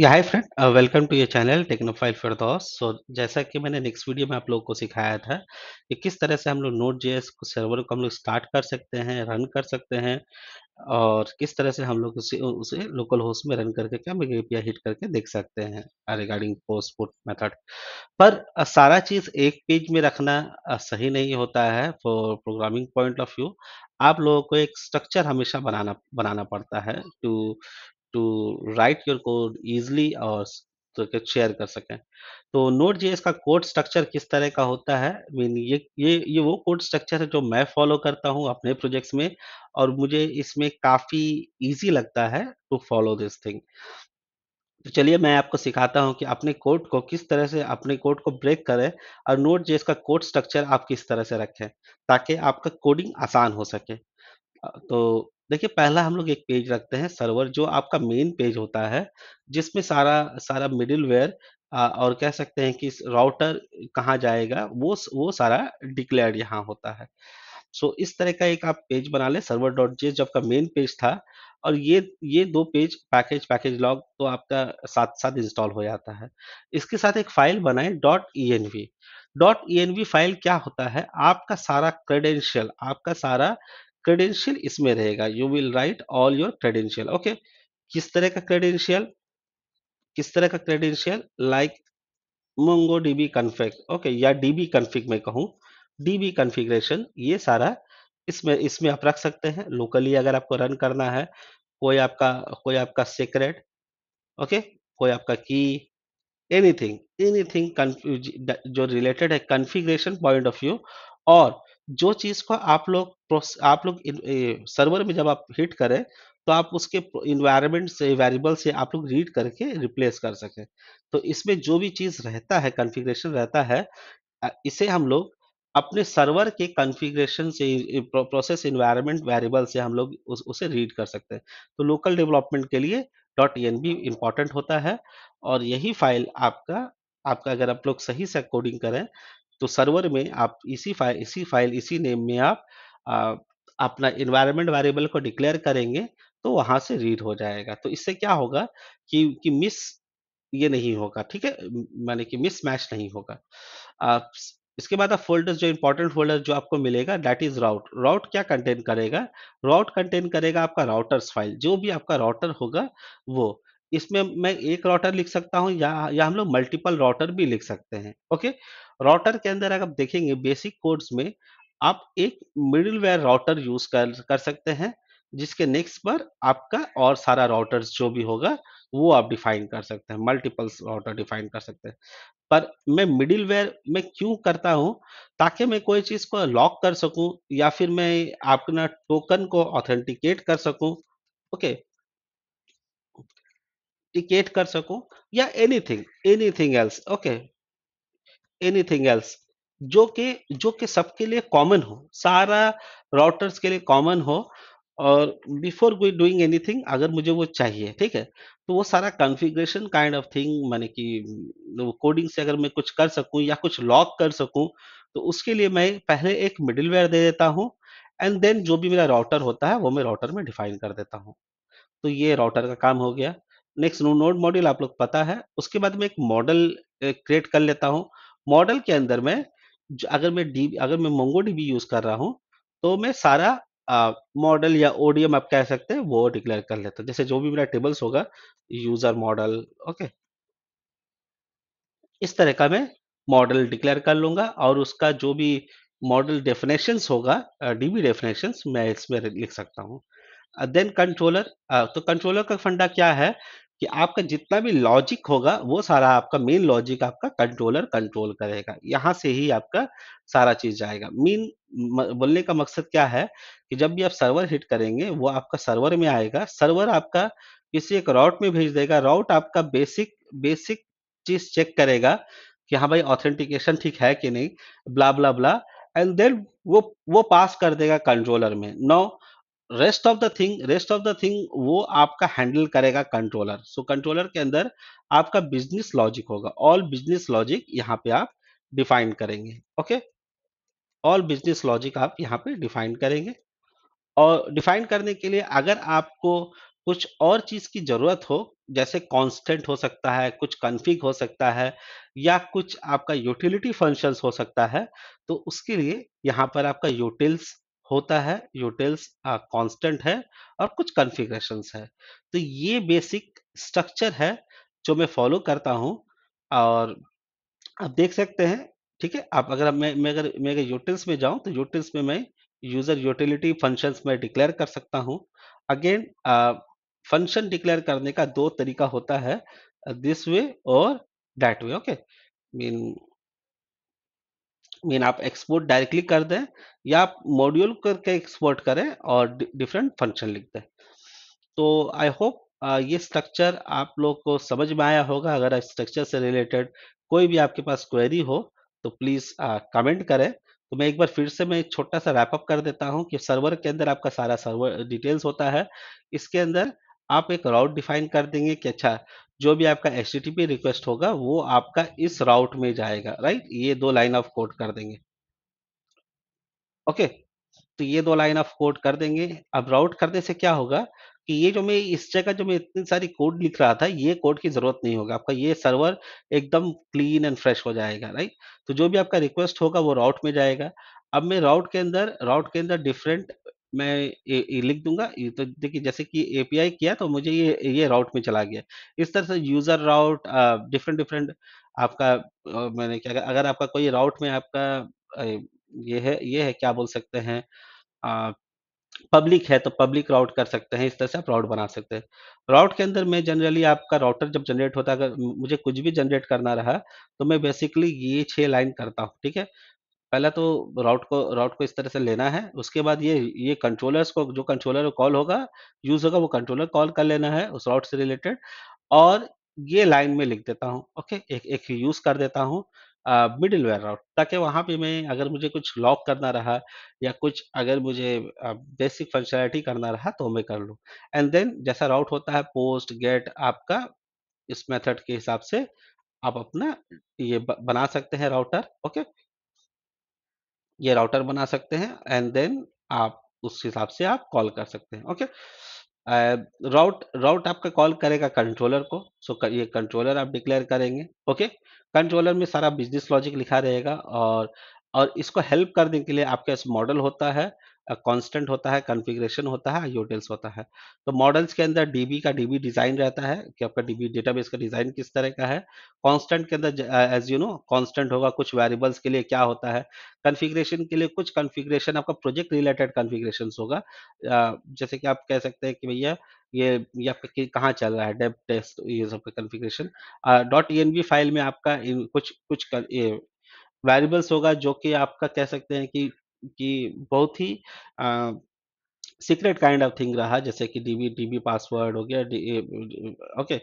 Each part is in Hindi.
या hi friend welcome to your channel technophile दॉस सो जैसा कि मैंने नेक्स्ट वीडियो में आप लोगों को सिखाया था कि किस तरह से हम लोग नोट जे को सर्वर को हम लोग स्टार्ट कर सकते हैं रन कर सकते हैं और किस तरह से हम लोग उसे उसे लोकल होस्ट में रन करके क्या मेरे पी हिट करके देख सकते हैं रिगार्डिंग पोस्ट पुट मेथड पर uh, सारा चीज़ एक पेज में रखना uh, सही नहीं होता है for programming point of view आप लोगों को एक स्ट्रक्चर हमेशा बनाना बनाना पड़ता है to to write your code easily और तो शेयर कर सकें तो नोट जी इसका कोड स्ट्रक्चर किस तरह का होता है मीन ये ये ये वो कोड स्ट्रक्चर है जो मैं फॉलो करता हूँ अपने प्रोजेक्ट्स में और मुझे इसमें काफ़ी इजी लगता है टू फॉलो दिस थिंग तो चलिए मैं आपको सिखाता हूँ कि अपने कोड को किस तरह से अपने कोड को ब्रेक करें और नोट जी इसका कोड स्ट्रक्चर आप किस तरह से रखें ताकि आपका कोडिंग आसान हो सके तो देखिए पहला हम लोग एक पेज रखते हैं सर्वर जो आपका मेन पेज होता है जिसमें सारा सारा मिडिलवेयर और कह सकते हैं कि राउटर कहाँ जाएगा वो वो सारा डिक्लेयर यहाँ होता है सो so, इस तरह का एक आप पेज बना ले सर्वर डॉट जी जब का मेन पेज था और ये ये दो पेज पैकेज पैकेज लॉग तो आपका साथ साथ इंस्टॉल हो जाता है इसके साथ एक फाइल बनाए dot E N V dot E N V file क्या होता है आपका सारा क्रेडेंशियल आपका सारा क्रेडेंशियल इसमें रहेगा you will write all your credential okay किस तरह का क्रेडेंशियल किस तरह का credential like Mongo DB config okay या डीबी कन्फिक में कहूँ डीबी कन्फिग्रेशन ये सारा इसमें इसमें आप रख सकते हैं लोकली अगर आपको रन करना है कोई आपका कोई आपका सीक्रेट ओके कोई आपका की एनीथिंग एनीथिंग जो रिलेटेड है कन्फिग्रेशन पॉइंट ऑफ व्यू और जो चीज को आप लोग आप लोग सर्वर में जब आप हिट करें तो आप उसके इन्वायरमेंट से वेरिएबल से आप लोग रीड करके रिप्लेस कर सकें तो इसमें जो भी चीज रहता है कॉन्फ़िगरेशन रहता है इसे हम लोग अपने सर्वर के कॉन्फ़िगरेशन से प्रोसेस इन्वायरमेंट वेरिएबल से हम लोग उस, उसे रीड कर सकते हैं तो लोकल डेवलपमेंट के लिए डॉट ई इम्पॉर्टेंट होता है और यही फाइल आपका आपका अगर आप लोग सही से कोडिंग करें तो सर्वर में आप इसी फाइल इसी फाइल इसी नेम में आप आ, अपना इन्वायरमेंट वेरिएबल को डिक्लेयर करेंगे तो वहां से रीड हो जाएगा तो इससे क्या होगा कि कि मिस ये नहीं होगा ठीक है माने कि मिस मैच नहीं होगा आप इसके बाद आप फोल्डर्स जो इंपॉर्टेंट फोल्डर जो आपको मिलेगा दैट इज राउट राउट क्या कंटेन करेगा राउट कंटेन करेगा आपका राउटर्स फाइल जो भी आपका राउटर होगा वो इसमें मैं एक राउटर लिख सकता हूँ या या हम लोग मल्टीपल राउटर भी लिख सकते हैं ओके राउटर के अंदर अगर आप देखेंगे बेसिक कोड्स में आप एक वेयर राउटर यूज कर कर सकते हैं जिसके नेक्स्ट पर आपका और सारा राउटर जो भी होगा वो आप डिफाइन कर सकते हैं मल्टीपल्स राउटर डिफाइन कर सकते हैं पर मैं मिडिल वेयर में क्यों करता हूं ताकि मैं कोई चीज़ को लॉक कर सकूं या फिर मैं अपना टोकन को ऑथेंटिकेट कर सकूं ओके okay, टिकेट कर सको या anything anything else okay anything else जो कि जो कि सबके लिए कॉमन हो सारा राउटर्स के लिए कॉमन हो और बिफोर वी डूइंग एनीथिंग अगर मुझे वो चाहिए ठीक है तो वो सारा कॉन्फ़िगरेशन काइंड ऑफ थिंग माने कि कोडिंग से अगर मैं कुछ कर सकूं या कुछ लॉक कर सकूं तो उसके लिए मैं पहले एक मिडिलवेयर दे देता हूं एंड देन जो भी मेरा राउटर होता है वो मैं राउटर में डिफाइन कर देता हूँ तो ये राउटर का काम हो गया नेक्स्ट नो नोड मॉड्यूल आप लोग पता है उसके बाद में एक मॉडल क्रिएट कर लेता हूँ मॉडल के अंदर में अगर मैं डी अगर मैं मोंगो डीबी यूज कर रहा हूँ तो मैं सारा मॉडल या ओडीएम आप कह सकते हैं वो डिक्लेयर कर लेता जैसे जो भी मेरा टेबल्स होगा यूजर मॉडल ओके इस तरह का मैं मॉडल डिक्लेयर कर लूंगा और उसका जो भी मॉडल डेफिनेशंस होगा डीबी डेफिनेशंस मैं इसमें लिख सकता हूँ देन कंट्रोलर तो कंट्रोलर का फंडा क्या है कि आपका जितना भी लॉजिक होगा वो सारा आपका मेन लॉजिक आपका कंट्रोलर कंट्रोल करेगा यहाँ से ही आपका सारा चीज जाएगा मेन बोलने का मकसद क्या है कि जब भी आप सर्वर हिट करेंगे वो आपका सर्वर में आएगा सर्वर आपका किसी एक राउट में भेज देगा राउट आपका बेसिक बेसिक चीज चेक करेगा कि हाँ भाई ऑथेंटिकेशन ठीक है कि नहीं ब्ला ब्ला ब्ला एंड देन वो वो पास कर देगा कंट्रोलर में now rest of the thing rest of the thing वो आपका हैंडल करेगा कंट्रोलर सो कंट्रोलर के अंदर आपका बिजनेस लॉजिक होगा ऑल बिजनेस लॉजिक यहाँ पे आप डिफाइन करेंगे ओके ऑल बिजनेस लॉजिक आप यहाँ पे डिफाइन करेंगे और डिफाइन करने के लिए अगर आपको कुछ और चीज की जरूरत हो जैसे कांस्टेंट हो सकता है कुछ कन्फिग हो सकता है या कुछ आपका यूटिलिटी फंक्शंस हो सकता है तो उसके लिए यहाँ पर आपका यूटिल्स होता है यूटिल्स कांस्टेंट है और कुछ कॉन्फ़िगरेशंस है तो ये बेसिक स्ट्रक्चर है जो मैं फॉलो करता हूँ और आप देख सकते हैं ठीक है आप अगर मैं मैं अगर मैं अगर यूटिल्स में जाऊँ तो यूटिल्स में मैं यूज़र यूटिलिटी फंक्शंस में डिक्लेयर कर सकता हूँ अगेन फंक्शन डिक्लेयर करने का दो तरीका होता है दिस वे और that way okay mean mean आप एक्सपोर्ट डायरेक्टली कर दें या आप मॉड्यूल करके एक्सपोर्ट करें और डिफरेंट फंक्शन लिख दें तो आई होप uh, ये स्ट्रक्चर आप लोग को समझ में आया होगा अगर स्ट्रक्चर से रिलेटेड कोई भी आपके पास क्वेरी हो तो प्लीज़ कमेंट uh, करें तो मैं एक बार फिर से मैं एक छोटा सा रैपअप कर देता हूँ कि सर्वर के अंदर आपका सारा सर्वर डिटेल्स होता है इसके अंदर आप एक राउट डिफाइन कर देंगे कि अच्छा जो भी आपका एच रिक्वेस्ट होगा वो आपका इस राउट में जाएगा राइट ये दो लाइन ऑफ कोड कर देंगे ओके तो ये दो लाइन ऑफ कोड कर देंगे अब राउट करने से क्या होगा कि ये जो मैं इस जगह जो मैं इतनी सारी कोड लिख रहा था ये कोड की जरूरत नहीं होगा आपका ये सर्वर एकदम क्लीन एंड फ्रेश हो जाएगा राइट तो जो भी आपका रिक्वेस्ट होगा वो राउट में जाएगा अब मैं राउट के अंदर राउट के अंदर डिफरेंट मैं ये लिख दूंगा ये तो देखिए जैसे कि एपीआई किया तो मुझे ये ये राउट में चला गया। इस तरह से यूज़र राउट डिफरेंट-डिफरेंट आपका मैंने क्या कहा अगर आपका कोई राउट में आपका ये है ये है क्या बोल सकते हैं पब्लिक है तो पब्लिक राउट कर सकते हैं, इस तरह से आप राउट बना सकते हैं। राउट के अंदर मैं जनरली आपका राउटर जब जनरेट होता है अगर मुझे कुछ भी जनरेट करना रहा, तो मैं बेसिकली ये छह लाइन करता हूँ, ठीक है? पहला तो राउट को राउट को इस तरह से लेना है उसके बाद ये ये कंट्रोलर्स को जो कंट्रोलर कॉल होगा यूज होगा वो कंट्रोलर कॉल कर लेना है उस राउट से रिलेटेड और ये लाइन में लिख देता हूँ ओके एक एक यूज कर देता हूँ मिडिल वेयर राउट ताकि वहां पे मैं अगर मुझे कुछ लॉक करना रहा या कुछ अगर मुझे बेसिक uh, फंक्शनलिटी करना रहा तो मैं कर लू एंड देन जैसा राउट होता है पोस्ट गेट आपका इस मेथड के हिसाब से आप अपना ये बना सकते हैं राउटर ओके ये राउटर बना सकते हैं एंड देन आप उस हिसाब से आप कॉल कर सकते हैं ओके राउट राउट आपका कॉल करेगा कंट्रोलर को सो so, ये कंट्रोलर आप डिक्लेयर करेंगे ओके okay? कंट्रोलर में सारा बिजनेस लॉजिक लिखा रहेगा और और इसको हेल्प करने के लिए आपका पास मॉडल होता है कांस्टेंट होता है कॉन्फ़िगरेशन होता है आईओटेल्स होता है तो मॉडल्स के अंदर डीबी का डीबी डिजाइन रहता है कि आपका डीबी डेटाबेस का डिजाइन किस तरह का है कांस्टेंट के अंदर एज यू नो कांस्टेंट होगा कुछ वेरिएबल्स के लिए क्या होता है कॉन्फ़िगरेशन के लिए कुछ कॉन्फ़िगरेशन आपका प्रोजेक्ट रिलेटेड कॉन्फ़िगरेशन होगा जैसे कि आप कह सकते हैं कि भैया ये ये आपका कहाँ चल रहा है डेप टेस्ट ये सब कॉन्फ़िगरेशन डॉट ई फाइल में आपका कुछ कुछ वेरिएबल्स होगा जो कि आपका कह सकते हैं कि कि बहुत ही सीक्रेट काइंड ऑफ थिंग रहा जैसे कि डीबी डीबी पासवर्ड हो गया ओके okay,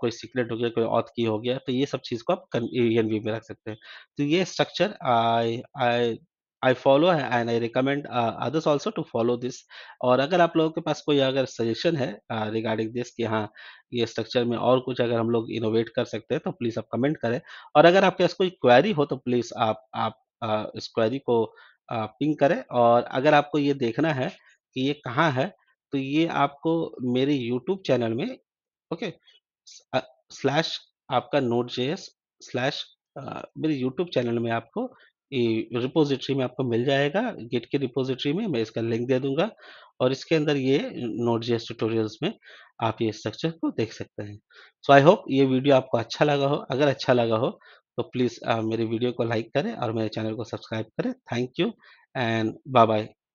कोई सीक्रेट हो गया कोई ऑथ की हो गया तो ये सब चीज़ को आप एनवी में रख सकते हैं तो ये structure I I I follow and I recommend others also to follow this और अगर आप लोगों के पास कोई अगर सजेशन है रिगार्डिंग दिस कि हाँ ये स्ट्रक्चर में और कुछ अगर हम लोग इनोवेट कर सकते हैं तो प्लीज़ आप कमेंट करें और अगर आपके पास कोई क्वेरी हो तो प्लीज़ आप आप uh, इस क्वेरी को पिंग करें और अगर आपको ये देखना है कि ये कहाँ है तो ये आपको मेरे यूट्यूब चैनल में ओके स्लैश आपका नोट जे स्लैश मेरे यूट्यूब चैनल में आपको रिपोजिटरी में आपको मिल जाएगा गेट की रिपोजिटरी में मैं इसका लिंक दे दूंगा और इसके अंदर ये नोट जे ट्यूटोरियल्स में आप ये स्ट्रक्चर को देख सकते हैं सो आई होप ये वीडियो आपको अच्छा लगा हो अगर अच्छा लगा हो तो प्लीज़ मेरे वीडियो को लाइक करें और मेरे चैनल को सब्सक्राइब करें thank you and bye bye